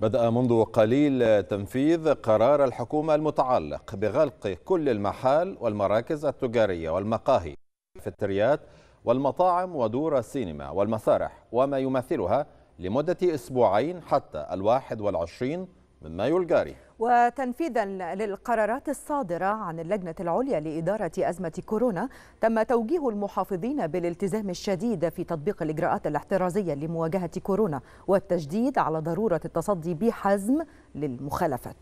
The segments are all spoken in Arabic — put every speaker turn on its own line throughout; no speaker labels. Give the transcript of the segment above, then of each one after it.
بدأ منذ قليل تنفيذ قرار الحكومة المتعلق بغلق كل المحال والمراكز التجارية والمقاهي الكافيتريات والمطاعم ودور السينما والمسارح وما يماثلها لمدة أسبوعين حتى الواحد والعشرين من مايو الجاري
وتنفيذا للقرارات الصادرة عن اللجنة العليا لإدارة أزمة كورونا تم توجيه المحافظين بالالتزام الشديد في تطبيق الإجراءات الاحترازية لمواجهة كورونا والتجديد على ضرورة التصدي بحزم للمخالفات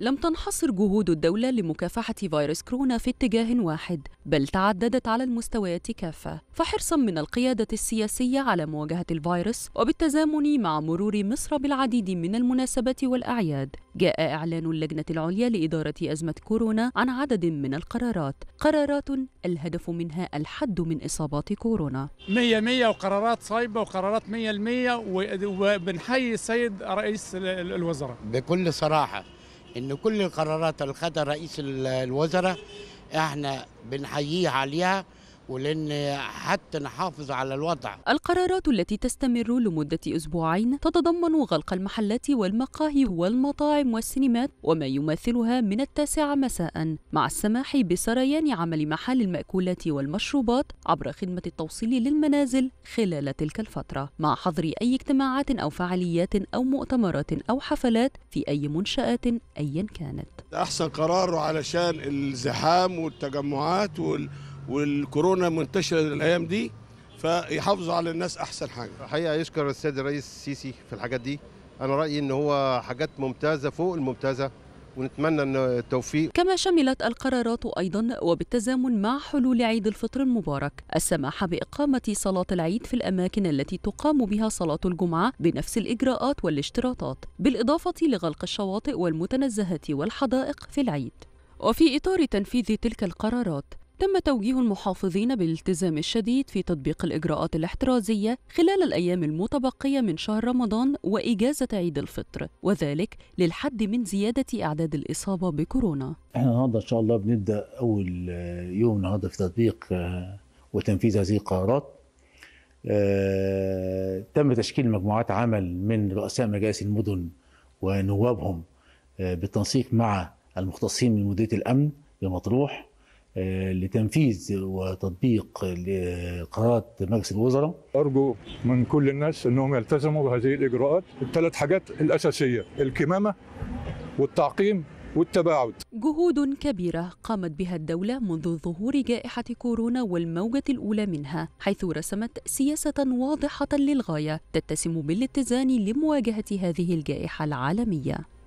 لم تنحصر جهود الدولة لمكافحة فيروس كورونا في اتجاه واحد بل تعددت على المستويات كافة فحرصا من القيادة السياسية على مواجهة الفيروس وبالتزامن مع مرور مصر بالعديد من المناسبات والأعياد جاء إعلان اللجنة العليا لإدارة أزمة كورونا عن عدد من القرارات قرارات الهدف منها الحد من إصابات كورونا
مية مية وقرارات صايبة وقرارات مية المية وبنحيي السيد رئيس الوزراء بكل صراحة ان كل القرارات اللي خدها رئيس الوزراء احنا بنحييه عليها ولان حتى نحافظ على الوضع القرارات التي تستمر لمدة
أسبوعين تتضمن غلق المحلات والمقاهي والمطاعم والسينمات وما يماثلها من التاسعة مساء مع السماح بسريان عمل محال المأكولات والمشروبات عبر خدمة التوصيل للمنازل خلال تلك الفترة مع حظر أي اجتماعات أو فعاليات أو مؤتمرات أو حفلات في أي منشآت أيا كانت
أحسن قرار علشان الزحام والتجمعات وال والكورونا منتشره الايام دي فيحافظوا على الناس احسن حاجه الحقيقه يشكر السيد الرئيس السيسي في الحاجات دي انا رايي ان هو حاجات ممتازه فوق الممتازه ونتمنى ان التوفيق
كما شملت القرارات ايضا وبالتزامن مع حلول عيد الفطر المبارك السماح باقامه صلاه العيد في الاماكن التي تقام بها صلاه الجمعه بنفس الاجراءات والاشتراطات بالاضافه لغلق الشواطئ والمتنزهات والحدائق في العيد وفي اطار تنفيذ تلك القرارات تم توجيه المحافظين بالالتزام الشديد في تطبيق الإجراءات الاحترازية خلال الأيام المتبقية من شهر رمضان وإجازة عيد الفطر وذلك للحد من زيادة أعداد الإصابة بكورونا
احنا النهاردة إن شاء الله بنبدأ أول يوم النهاردة في تطبيق آه، وتنفيذ هذه القرارات آه، تم تشكيل مجموعات عمل من رؤساء مجالس المدن ونوابهم آه، بالتنسيق مع المختصين من مديريه الامن بمطروح آه، لتنفيذ وتطبيق قرارات مجلس الوزراء ارجو من كل الناس انهم يلتزموا بهذه الاجراءات الثلاث حاجات الاساسيه الكمامه والتعقيم والتباعد
جهود كبيرة قامت بها الدولة منذ ظهور جائحة كورونا والموجة الأولى منها حيث رسمت سياسة واضحة للغاية تتسم بالاتزان لمواجهة هذه الجائحة العالمية